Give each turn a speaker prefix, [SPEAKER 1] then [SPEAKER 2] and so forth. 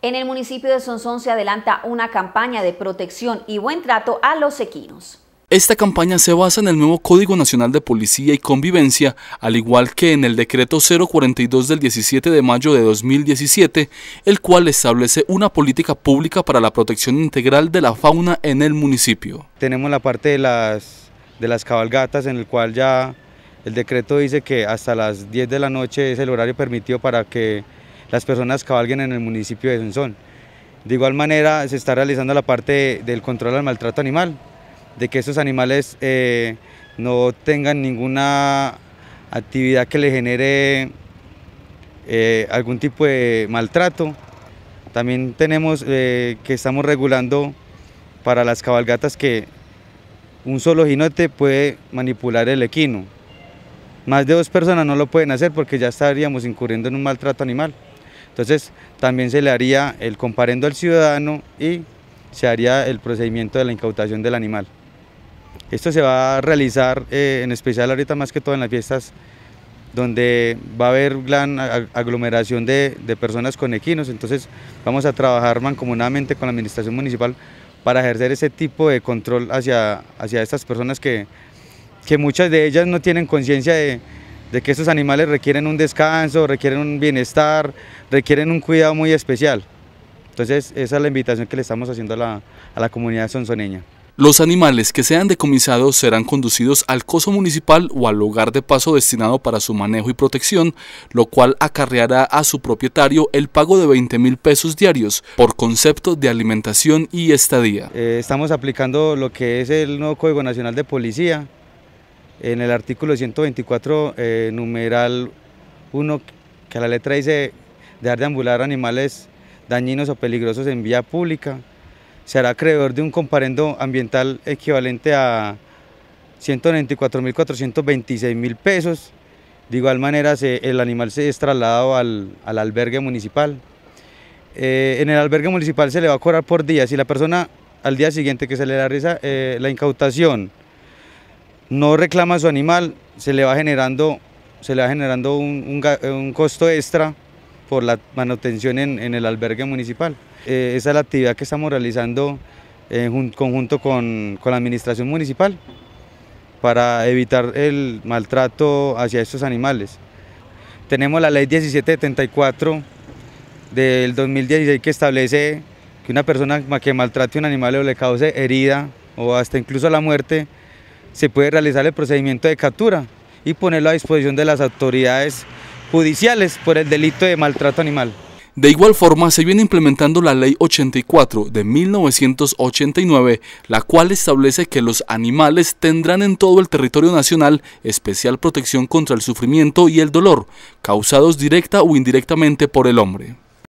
[SPEAKER 1] En el municipio de Sonsón se adelanta una campaña de protección y buen trato a los equinos.
[SPEAKER 2] Esta campaña se basa en el nuevo Código Nacional de Policía y Convivencia, al igual que en el decreto 042 del 17 de mayo de 2017, el cual establece una política pública para la protección integral de la fauna en el municipio.
[SPEAKER 1] Tenemos la parte de las, de las cabalgatas en el cual ya el decreto dice que hasta las 10 de la noche es el horario permitido para que las personas cabalguen en el municipio de Sonsón. De igual manera se está realizando la parte del control al maltrato animal, de que estos animales eh, no tengan ninguna actividad que le genere eh, algún tipo de maltrato. También tenemos eh, que estamos regulando para las cabalgatas que un solo jinete puede manipular el equino. Más de dos personas no lo pueden hacer porque ya estaríamos incurriendo en un maltrato animal. Entonces también se le haría el comparendo al ciudadano y se haría el procedimiento de la incautación del animal. Esto se va a realizar eh, en especial ahorita más que todo en las fiestas donde va a haber gran aglomeración de, de, personas con equinos, entonces vamos a trabajar mancomunadamente con la administración municipal para ejercer ese tipo de control hacia, hacia estas personas que, que muchas de ellas no tienen conciencia de, de que estos animales requieren un descanso, requieren un bienestar, requieren un cuidado muy especial. Entonces esa es la invitación que le estamos haciendo a la, a la comunidad sonsoneña. Los
[SPEAKER 2] animales que sean decomisados serán conducidos al coso municipal o al lugar de paso destinado para su manejo y protección, lo cual acarreará a su propietario el pago de 20 mil pesos diarios por concepto de alimentación y estadía. Eh,
[SPEAKER 1] estamos aplicando lo que es el nuevo Código Nacional de Policía, en el artículo 124, eh, numeral 1, que a la letra dice dejar de ambular animales dañinos o peligrosos en vía pública, se hará acreedor de un comparendo ambiental equivalente a 194.426.000 pesos. De igual manera, el animal se es trasladado al, albergue municipal. Eh, en el albergue municipal se le va a cobrar por día. Si la persona al día siguiente que se le da eh, la incautación no reclama su animal, se le va generando, se le va generando un, costo extra por la manutención en, el albergue municipal. Eh, esa es la actividad que estamos realizando en eh, conjunto con, con la administración municipal para evitar el maltrato hacia estos animales. Tenemos la ley 1774 del 2016 que establece que una persona que maltrate un animal o le cause herida o hasta incluso la muerte se puede realizar el procedimiento de captura y ponerlo a disposición de las autoridades judiciales por el delito de maltrato animal. De igual forma, se
[SPEAKER 2] viene implementando la Ley 84 de 1989, la cual establece que los animales tendrán en todo el territorio nacional especial protección contra el sufrimiento y el dolor, causados directa o indirectamente por el hombre.